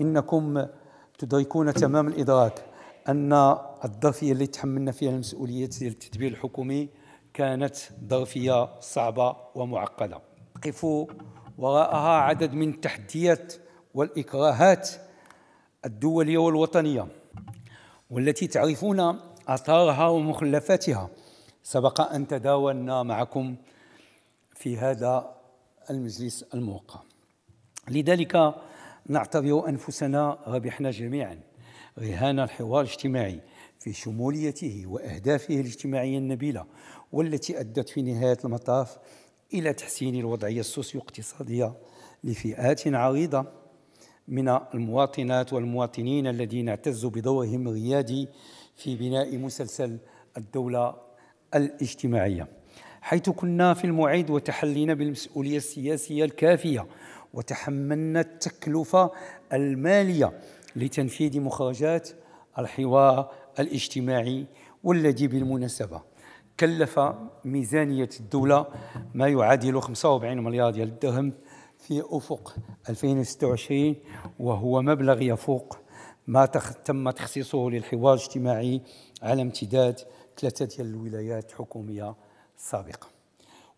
انكم تدركون تمام الادراك ان الظرفيه اللي تحملنا فيها المسؤوليه ديال التدبير الحكومي كانت ظرفيه صعبه ومعقده تقف وراءها عدد من التحديات والاكراهات الدوليه والوطنيه والتي تعرفون اثارها ومخلفاتها سبق ان تداولنا معكم في هذا المجلس الموقع لذلك نعتبر أنفسنا ربحنا جميعا رهان الحوار الاجتماعي في شموليته وأهدافه الاجتماعية النبيلة والتي أدت في نهاية المطاف إلى تحسين الوضعية السوسيو اقتصادية لفئات عريضة من المواطنات والمواطنين الذين اعتزوا بدورهم الريادي في بناء مسلسل الدولة الاجتماعية حيث كنا في المعيد وتحلينا بالمسؤولية السياسية الكافية وتحملنا التكلفة المالية لتنفيذ مخرجات الحوار الاجتماعي والذي بالمناسبة كلف ميزانية الدولة ما يعادل 45 مليار ديال الدرهم في أفق 2026 وهو مبلغ يفوق ما تم تخصيصه للحوار الاجتماعي على امتداد ثلاثة ديال الولايات الحكومية السابقة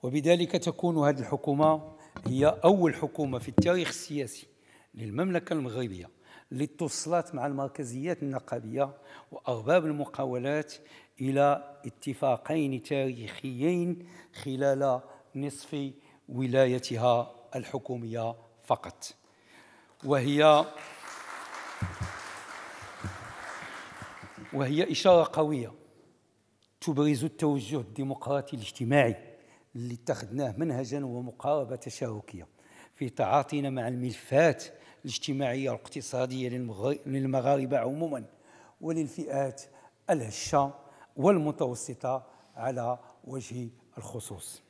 وبذلك تكون هذه الحكومة هي أول حكومة في التاريخ السياسي للمملكة المغربية للتوصلات مع المركزيات النقابية وأرباب المقاولات إلى اتفاقين تاريخيين خلال نصف ولايتها الحكومية فقط وهي وهي إشارة قوية تبرز التوجه الديمقراطي الاجتماعي اللي اتخذناه منهجا ومقاربه تشاركيه في تعاطينا مع الملفات الاجتماعيه والاقتصاديه للمغاربه عموما وللفئات الهشه والمتوسطه على وجه الخصوص.